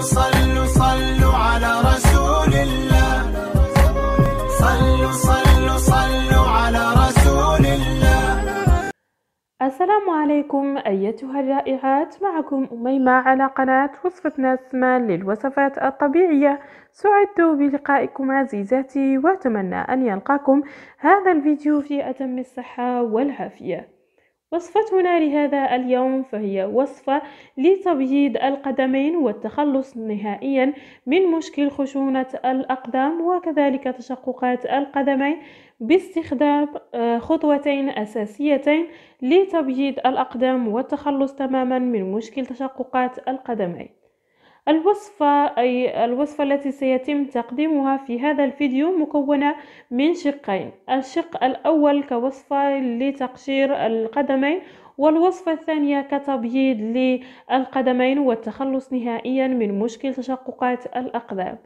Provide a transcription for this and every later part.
صلوا صلوا على رسول الله صلوا صلوا صلوا على رسول الله السلام عليكم أيتها الرائعات معكم أميمة على قناة ناس السمان للوصفات الطبيعية سعدت بلقائكم عزيزاتي وأتمنى أن يلقاكم هذا الفيديو في أتم الصحة والعافية وصفتنا لهذا اليوم فهي وصفة لتبييض القدمين والتخلص نهائيا من مشكل خشونة الأقدام وكذلك تشققات القدمين باستخدام آه، خطوتين أساسيتين لتبييض الأقدام والتخلص تماما من مشكل تشققات القدمين الوصفة أي الوصفة التي سيتم تقديمها في هذا الفيديو مكونة من شقين الشق الأول كوصفة لتقشير القدمين والوصفة الثانية كتبييض للقدمين والتخلص نهائيا من مشكل تشققات الأقدام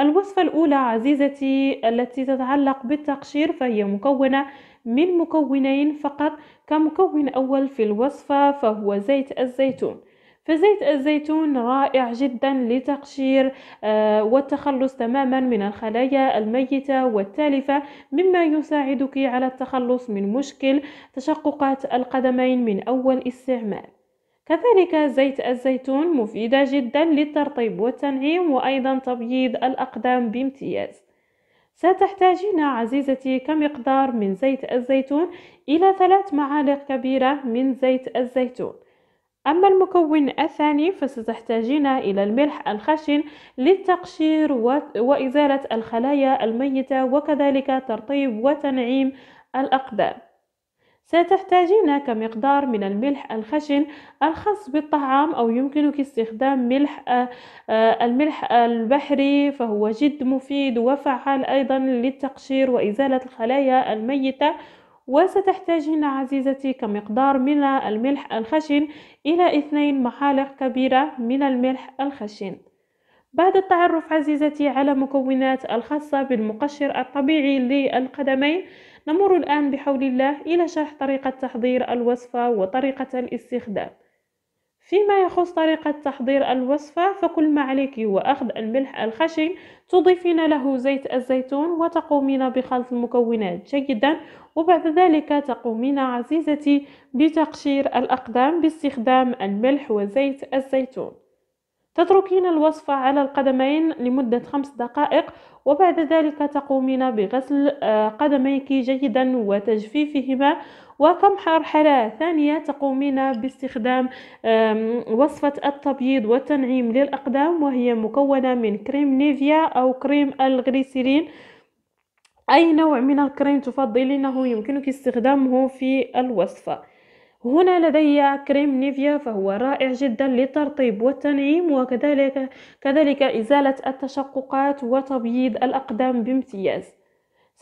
الوصفة الأولى عزيزتي التي تتعلق بالتقشير فهي مكونة من مكونين فقط كمكون أول في الوصفة فهو زيت الزيتون فزيت الزيتون رائع جدا لتقشير آه، والتخلص تماما من الخلايا الميتة والتالفة مما يساعدك على التخلص من مشكل تشققات القدمين من أول استعمال كذلك زيت الزيتون مفيدة جدا للترطيب والتنعيم وأيضا تبييض الأقدام بامتياز ستحتاجين عزيزتي كمقدار من زيت الزيتون إلى ثلاث معالق كبيرة من زيت الزيتون أما المكون الثاني فستحتاجين إلى الملح الخشن للتقشير وإزالة الخلايا الميتة وكذلك ترطيب وتنعيم الأقدام ستحتاجين كمقدار من الملح الخشن الخاص بالطعام أو يمكنك استخدام ملح آه، آه، الملح البحري فهو جد مفيد وفعال أيضا للتقشير وإزالة الخلايا الميتة وستحتاجين عزيزتي كمقدار من الملح الخشن إلى اثنين محالق كبيرة من الملح الخشن بعد التعرف عزيزتي على مكونات الخاصة بالمقشر الطبيعي للقدمين نمر الآن بحول الله إلى شرح طريقة تحضير الوصفة وطريقة الاستخدام فيما يخص طريقة تحضير الوصفة فكل ما عليك هو أخذ الملح الخشن تضيفين له زيت الزيتون وتقومين بخلط المكونات جيدا وبعد ذلك تقومين عزيزتي بتقشير الأقدام باستخدام الملح وزيت الزيتون تتركين الوصفة على القدمين لمدة خمس دقائق وبعد ذلك تقومين بغسل آه، قدميك جيدا وتجفيفهما وكم مرحلة ثانية تقومين باستخدام وصفة التبييض والتنعيم للأقدام وهي مكونة من كريم نيفيا أو كريم الغليسيرين أي نوع من الكريم تفضلينه يمكنك استخدامه في الوصفة هنا لدي كريم نيفيا فهو رائع جدا للترطيب والتنعيم وكذلك كذلك إزالة التشققات وتبييض الأقدام بامتياز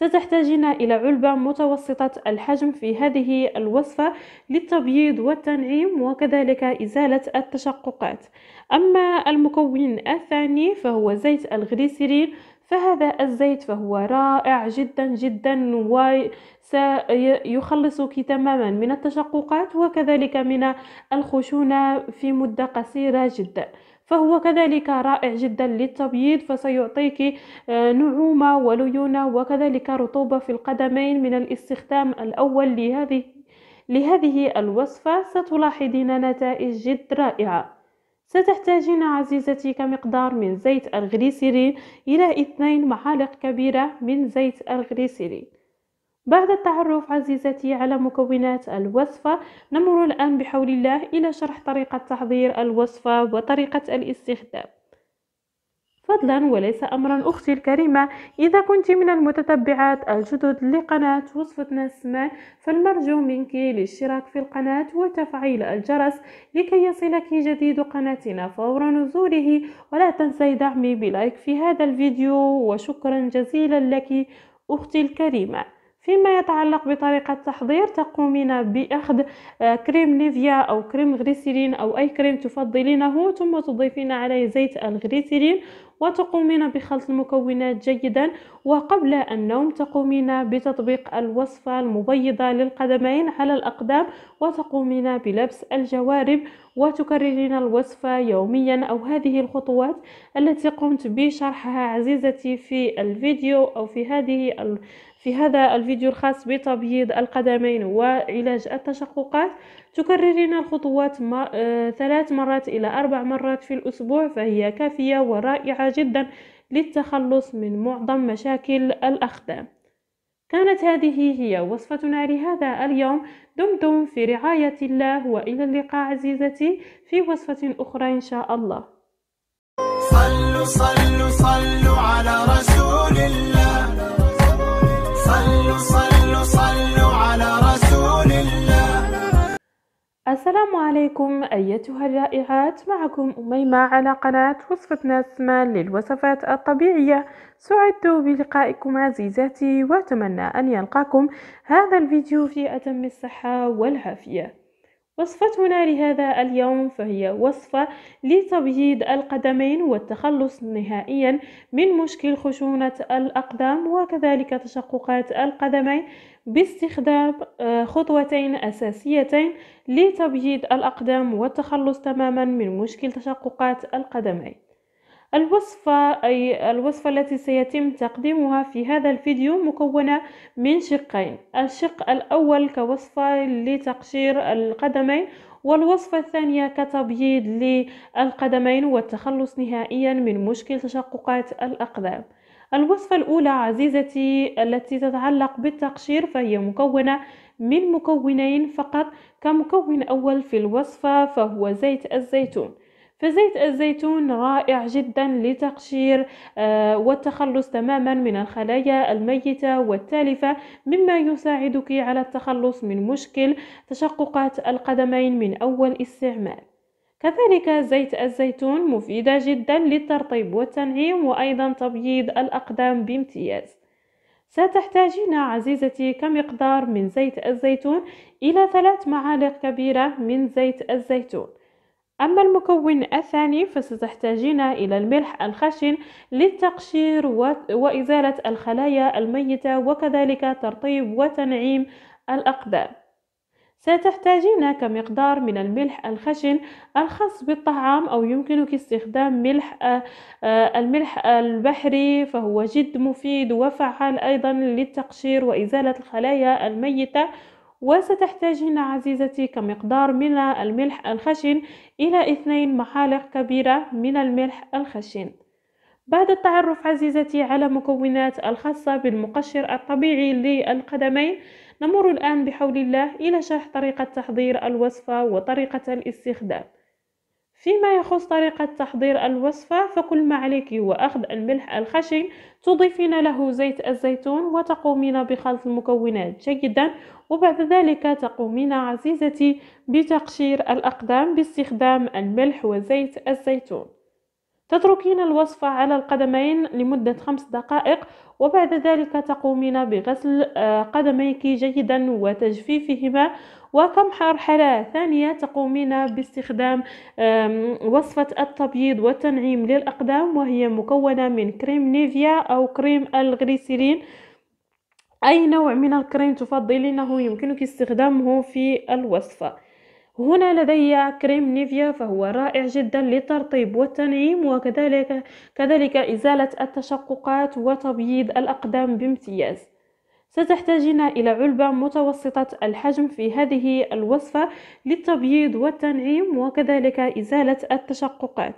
ستحتاجين إلى علبة متوسطة الحجم في هذه الوصفة للتبييض والتنعيم وكذلك إزالة التشققات أما المكون الثاني فهو زيت الغليسيرين فهذا الزيت فهو رائع جدا جدا وسيخلصك تماما من التشققات وكذلك من الخشونة في مدة قصيرة جدا فهو كذلك رائع جدا للتبييض فسيعطيك آه، نعومة وليونة وكذلك رطوبة في القدمين من الاستخدام الأول لهذه لهذه الوصفة ستلاحظين نتائج جد رائعة ستحتاجين عزيزتي كمقدار من زيت الغليسيرين إلى 2 معالق كبيرة من زيت الغليسيرين بعد التعرف عزيزتي على مكونات الوصفة نمر الآن بحول الله إلى شرح طريقة تحضير الوصفة وطريقة الاستخدام فضلا وليس أمرا أختي الكريمة إذا كنت من المتتبعات الجدد لقناة ناس ما فالمرجو منك الاشتراك في القناة وتفعيل الجرس لكي يصلك جديد قناتنا فور نزوله ولا تنسي دعمي بلايك في هذا الفيديو وشكرا جزيلا لك أختي الكريمة فيما يتعلق بطريقة تحضير تقومين بأخذ آه، كريم نيفيا أو كريم غريسيلين أو أي كريم تفضلينه ثم تضيفين عليه زيت الغريسيلين وتقومين بخلط المكونات جيدا وقبل النوم تقومين بتطبيق الوصفة المبيضة للقدمين على الأقدام وتقومين بلبس الجوارب وتكررين الوصفة يوميا أو هذه الخطوات التي قمت بشرحها عزيزتي في الفيديو أو في هذه في هذا الفيديو الخاص بتبييض القدمين وعلاج التشققات تكررين الخطوات ما آه، ثلاث مرات إلى أربع مرات في الأسبوع فهي كافية ورائعة جدا للتخلص من معظم مشاكل الأخدام كانت هذه هي وصفتنا لهذا اليوم دمتم في رعاية الله وإلى اللقاء عزيزتي في وصفة أخرى إن شاء الله صلوا صلوا عليكم أيتها الرائعات معكم أميمة على قناة وصفة نسمة للوصفات الطبيعية سعدت بلقائكم عزيزاتي وأتمنى أن يلقاكم هذا الفيديو في أتم الصحة والعافية وصفتنا لهذا اليوم فهي وصفة لتبييض القدمين والتخلص نهائيا من مشكل خشونة الأقدام وكذلك تشققات القدمين باستخدام آه، خطوتين أساسيتين لتبييض الأقدام والتخلص تماما من مشكل تشققات القدمين الوصفة أي الوصفة التي سيتم تقديمها في هذا الفيديو مكونة من شقين الشق الأول كوصفة لتقشير القدمين والوصفة الثانية كتبييض للقدمين والتخلص نهائيا من مشكل تشققات الأقدام الوصفة الأولى عزيزتي التي تتعلق بالتقشير فهي مكونة من مكونين فقط كمكون أول في الوصفة فهو زيت الزيتون فزيت الزيتون رائع جدا لتقشير آه، والتخلص تماما من الخلايا الميتة والتالفة مما يساعدك على التخلص من مشكل تشققات القدمين من أول استعمال كذلك زيت الزيتون مفيدة جدا للترطيب والتنعيم وأيضا تبييض الأقدام بامتياز ستحتاجين عزيزتي كمقدار من زيت الزيتون إلى ثلاث معالق كبيرة من زيت الزيتون أما المكون الثاني فستحتاجين إلى الملح الخشن للتقشير وإزالة الخلايا الميتة وكذلك ترطيب وتنعيم الأقدام ستحتاجين كمقدار من الملح الخشن الخاص بالطعام أو يمكنك استخدام ملح آه، آه، الملح البحري فهو جد مفيد وفعال أيضا للتقشير وإزالة الخلايا الميتة وستحتاجين عزيزتي كمقدار من الملح الخشن إلى اثنين معالق كبيرة من الملح الخشن بعد التعرف عزيزتي على مكونات الخاصة بالمقشر الطبيعي للقدمين نمر الآن بحول الله إلى شرح طريقة تحضير الوصفة وطريقة الاستخدام فيما يخص طريقة تحضير الوصفة فكل ما عليك هو أخذ الملح الخشن تضيفين له زيت الزيتون وتقومين بخلط المكونات جيدا وبعد ذلك تقومين عزيزتي بتقشير الأقدام باستخدام الملح وزيت الزيتون تتركين الوصفة على القدمين لمدة خمس دقائق وبعد ذلك تقومين بغسل آه، قدميك جيدا وتجفيفهما وكم حرارة ثانية تقومين باستخدام وصفة التبييض والتنعيم للأقدام وهي مكونة من كريم نيفيا أو كريم الغليسيرين أي نوع من الكريم تفضلينه يمكنك استخدامه في الوصفة هنا لدي كريم نيفيا فهو رائع جدا للترطيب والتنعيم وكذلك كذلك إزالة التشققات وتبييض الأقدام بامتياز ستحتاجين إلى علبة متوسطة الحجم في هذه الوصفة للتبييض والتنعيم وكذلك إزالة التشققات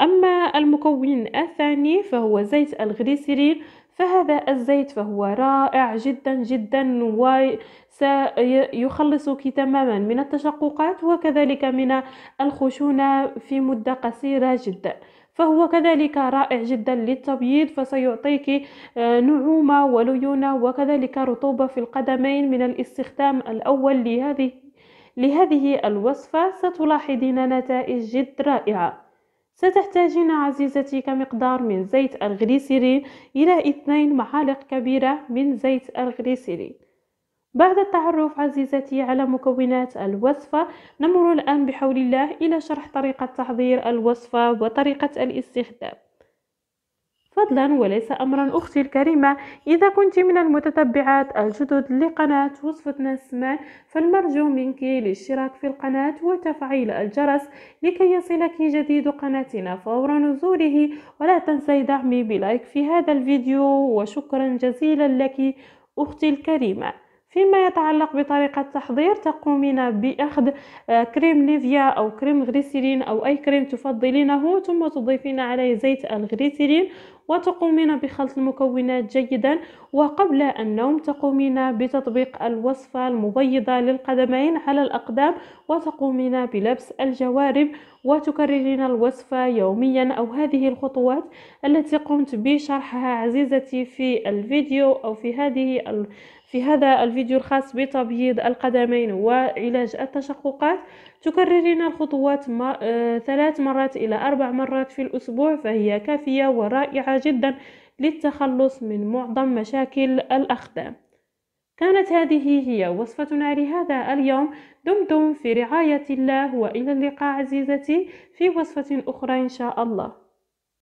أما المكون الثاني فهو زيت الغريسيرين فهذا الزيت فهو رائع جدا جدا وسيخلصك تماما من التشققات وكذلك من الخشونة في مدة قصيرة جدا فهو كذلك رائع جدا للتبييض فسيعطيك آه، نعومة وليونة وكذلك رطوبة في القدمين من الاستخدام الأول لهذه لهذه الوصفة ستلاحظين نتائج جد رائعة ستحتاجين عزيزتي كمقدار من زيت الغليسيرين إلى 2 معالق كبيرة من زيت الغليسيرين بعد التعرف عزيزتي على مكونات الوصفة نمر الآن بحول الله إلى شرح طريقة تحضير الوصفة وطريقة الاستخدام فضلا وليس أمرا أختي الكريمة إذا كنت من المتتبعات الجدد لقناة وصفة نسمة فالمرجو منك الاشتراك في القناة وتفعيل الجرس لكي يصلك جديد قناتنا فور نزوله ولا تنسي دعمي بلايك في هذا الفيديو وشكرا جزيلا لك أختي الكريمة فيما يتعلق بطريقة تحضير تقومين بأخذ آه، كريم نيفيا أو كريم غريسيلين أو أي كريم تفضلينه ثم تضيفين عليه زيت الغريسيلين وتقومين بخلط المكونات جيدا وقبل النوم تقومين بتطبيق الوصفة المبيضة للقدمين على الأقدام وتقومين بلبس الجوارب وتكررين الوصفة يوميا أو هذه الخطوات التي قمت بشرحها عزيزتي في الفيديو أو في هذه في هذا الفيديو الخاص بتبييض القدمين وعلاج التشققات تكررين الخطوات آه، ثلاث مرات إلى أربع مرات في الأسبوع فهي كافية ورائعة جدا للتخلص من معظم مشاكل الأخدام كانت هذه هي وصفتنا لهذا اليوم دمتم في رعاية الله وإلى اللقاء عزيزتي في وصفة أخرى إن شاء الله